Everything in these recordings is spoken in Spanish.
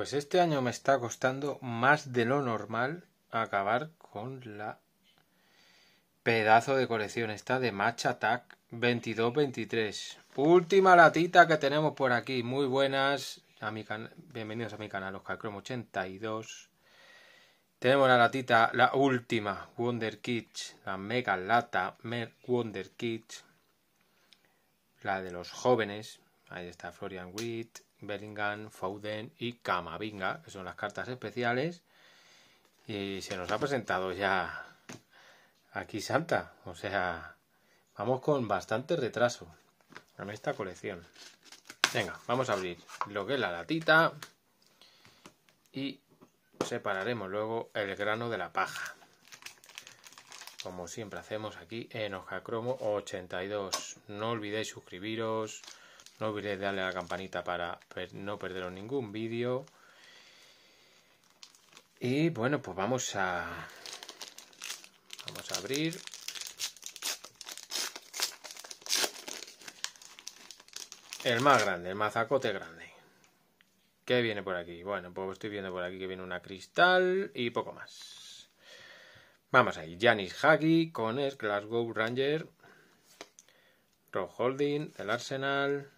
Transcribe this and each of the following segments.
Pues este año me está costando más de lo normal acabar con la pedazo de colección esta de Match Attack 22-23. Última latita que tenemos por aquí. Muy buenas. A mi Bienvenidos a mi canal Oscar Chrome 82. Tenemos la latita, la última Wonder Kids, la mega lata Wonder Kids, la de los jóvenes. Ahí está Florian Witt, Bellingham, Foden y Camavinga, que son las cartas especiales. Y se nos ha presentado ya aquí Santa. O sea, vamos con bastante retraso en esta colección. Venga, vamos a abrir lo que es la latita y separaremos luego el grano de la paja. Como siempre hacemos aquí en Hoja Cromo 82. No olvidéis suscribiros, no olvidéis darle a la campanita para no perderos ningún vídeo. Y bueno, pues vamos a... Vamos a abrir. El más grande, el mazacote grande. ¿Qué viene por aquí? Bueno, pues estoy viendo por aquí que viene una cristal y poco más. Vamos ahí. Janis Hagi, el Glasgow Ranger, Rob Holding, el Arsenal,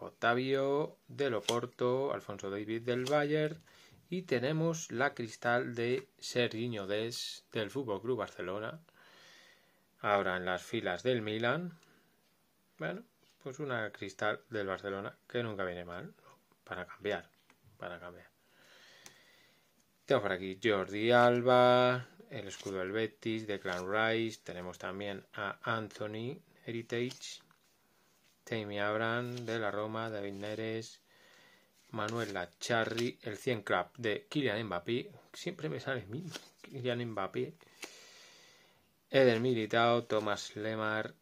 Octavio de Loporto, Alfonso David del Bayer y tenemos la cristal de Serginho Des del Fútbol Club Barcelona. Ahora en las filas del Milan. Bueno, pues una cristal del Barcelona que nunca viene mal para cambiar, para cambiar. Tengo por aquí Jordi Alba, el escudo del Betis, de Rice, tenemos también a Anthony Heritage Jamie Abraham de la Roma, David Neres, Manuel Lacharri, el 100 Club de Kylian Mbappé, siempre me sale mismo, Kylian Mbappé, Eder Militao, Thomas Lemar,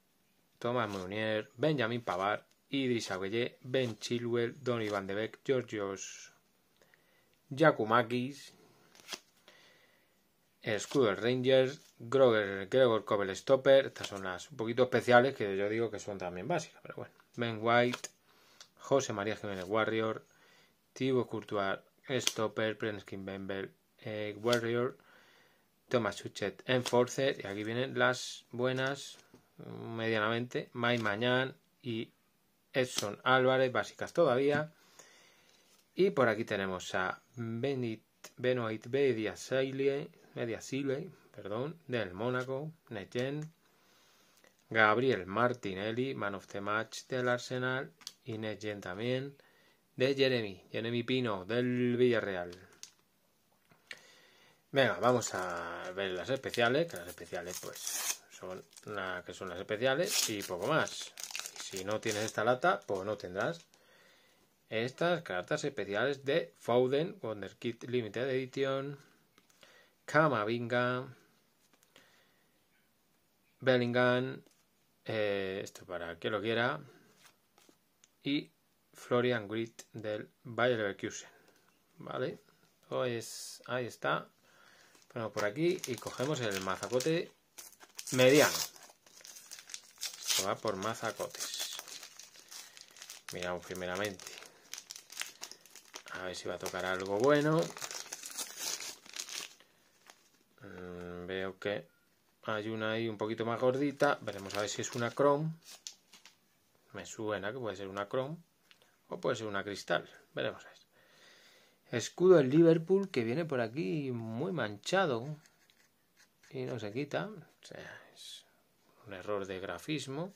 Thomas Meunier, Benjamin Pavar, Idris Aguelle, Ben Chilwell, Donny Van de Beek, Georgios Jakumakis, Scudder Rangers, Groger, Gregor Stopper, estas son las un poquito especiales que yo digo que son también básicas, pero bueno. Ben White, José María Jiménez Warrior, Thibaut Courtois, Stopper, Prenskin Ben Warrior, Thomas Suchet, Enforcer, y aquí vienen las buenas, medianamente, May Mañán y Edson Álvarez, básicas todavía. Y por aquí tenemos a Benit, Benoit Mediasile, perdón, del Mónaco, Netgen, Gabriel Martinelli, Man of the Match del Arsenal. Y también. De Jeremy. Jeremy Pino del Villarreal. Venga, vamos a ver las especiales. Que las especiales, pues, son las que son las especiales y poco más. Si no tienes esta lata, pues no tendrás estas cartas especiales de Foden, Wonder Kit Limited Edition, Kamavinga, Bellingham, eh, esto para que lo quiera. Y Florian Grit del Bayer Leverkusen. Vale, pues ahí está. Ponemos por aquí y cogemos el mazacote mediano. Esto va por mazacotes. Miramos primeramente. A ver si va a tocar algo bueno. Mm, veo que hay una ahí un poquito más gordita. Veremos a ver si es una Chrome. Me suena que puede ser una Chrome. O puede ser una Cristal. Veremos a ver. Escudo del Liverpool que viene por aquí muy manchado. Y no se quita. O sea, es un error de grafismo.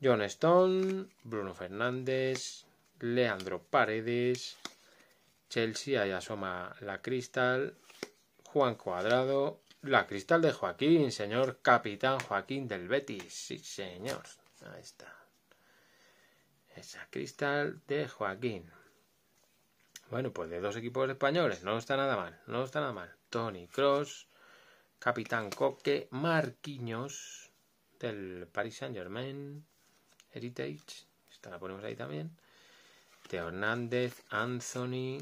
John Stone, Bruno Fernández, Leandro Paredes, Chelsea, ahí asoma la Cristal, Juan Cuadrado, la cristal de Joaquín, señor capitán Joaquín del Betis. Sí, señor. Ahí está. Esa cristal de Joaquín. Bueno, pues de dos equipos españoles. No está nada mal. No está nada mal. Tony Cross, capitán Coque, Marquinhos del Paris Saint Germain, Heritage. Esta la ponemos ahí también. Teo Hernández, Anthony,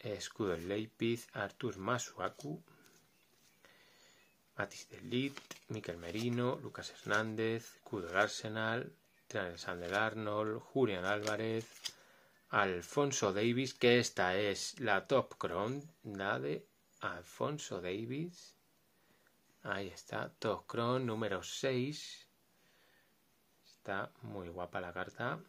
Escudo Leipzig, Artur Masuaku, Matis Delit, Miquel Merino, Lucas Hernández, Cudo del Arsenal, Alexander Arnold, Julian Álvarez, Alfonso Davis, que esta es la top crown, la de Alfonso Davis. Ahí está, top crown número 6. Está muy guapa la carta.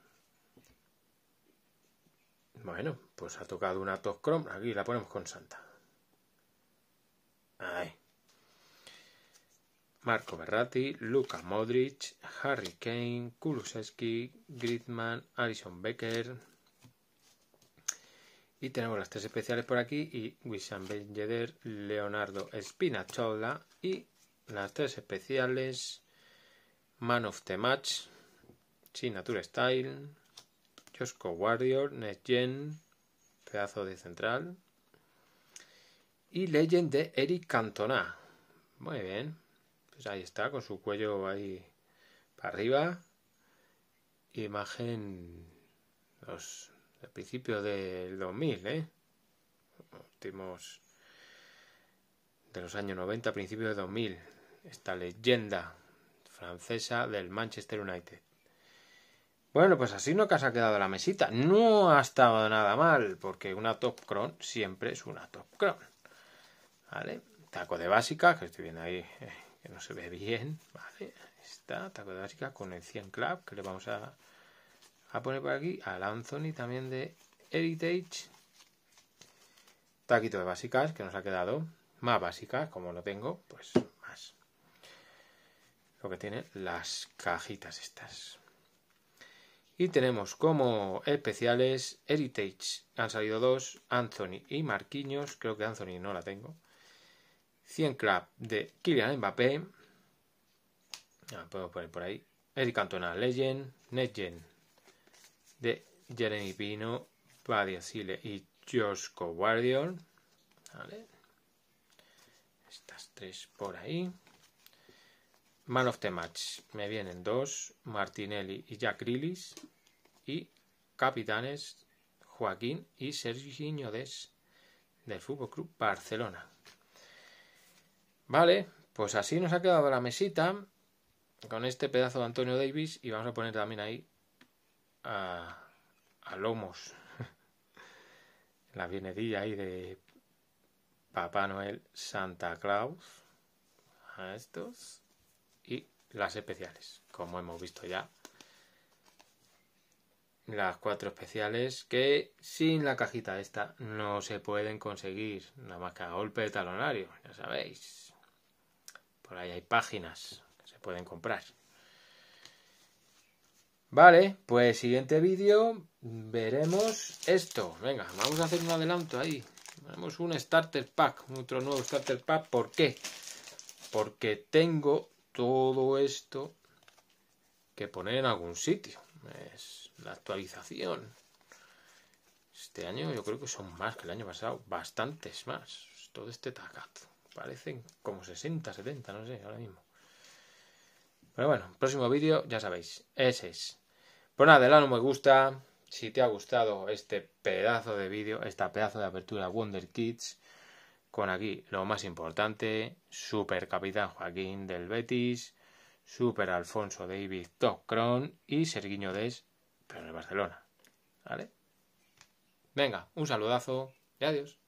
Bueno, pues ha tocado una top crown. Aquí la ponemos con Santa. Ahí. Marco Berratti, Luca Modric, Harry Kane, Kulusevski, Griezmann, Alison Becker. Y tenemos las tres especiales por aquí y Wissam Ben Yedder, Leonardo Spinazzola y las tres especiales Man of the Match, Signature Style, Josco Warrior, Next Gen, pedazo de central y Legend de Eric Cantona. Muy bien, pues ahí está, con su cuello ahí para arriba. Imagen los, principio del 2000, ¿eh? Últimos de los años 90, principios de 2000. Esta leyenda francesa del Manchester United. Bueno, pues así no que se ha quedado la mesita. No ha estado nada mal, porque una top Crown siempre es una top Crown. ¿Vale? Taco de básica, que estoy viendo ahí. Eh, que no se ve bien, ¿vale? Está básica con el 100 Club, que le vamos a, poner por aquí, al Anthony también de Heritage, taquito de básicas que nos ha quedado, más básicas, como lo tengo, pues más. Lo que tiene las cajitas estas. Y tenemos como especiales Heritage. Han salido dos, Anthony y Marquiños. Creo que Anthony no la tengo. 100 Club de Kylian Mbappé. Ah, poner por ahí. Eric Cantona Legend. NetGen de Jeremy Pino. Vadia Sile y Josco Guardiol. Estas tres por ahí. Man of the Match. Me vienen dos. Martinelli y Jack Rillis. Y capitanes Joaquín y Sergiño Des del Fútbol Club Barcelona. Vale, pues así nos ha quedado la mesita con este pedazo de Antonio Davis y vamos a poner también ahí a, Lomos. la bienedilla ahí de Papá Noel, Santa Claus, a estos y las especiales, como hemos visto ya. Las cuatro especiales que sin la cajita esta no se pueden conseguir, nada más que a golpe de talonario, ya sabéis ahí hay páginas que se pueden comprar. Vale, pues siguiente vídeo veremos esto. Venga, vamos a hacer un adelanto ahí. Veremos un starter pack, otro nuevo starter pack. ¿Por qué? Porque tengo todo esto que poner en algún sitio. Es la actualización. Este año yo creo que son más que el año pasado, bastantes más. Todo este tacazo parecen como 60, 70, no sé, ahora mismo. Pero bueno, próximo vídeo, ya sabéis, ese es. Pues nada, dale un me gusta. Si te ha gustado este pedazo de vídeo, esta pedazo de apertura Wonder Kids, con aquí lo más importante, Super Capitán Joaquín del Betis, Super Alfonso David Tocron y Serguiño Des, pero en el Barcelona. ¿Vale? Venga, un saludazo y adiós.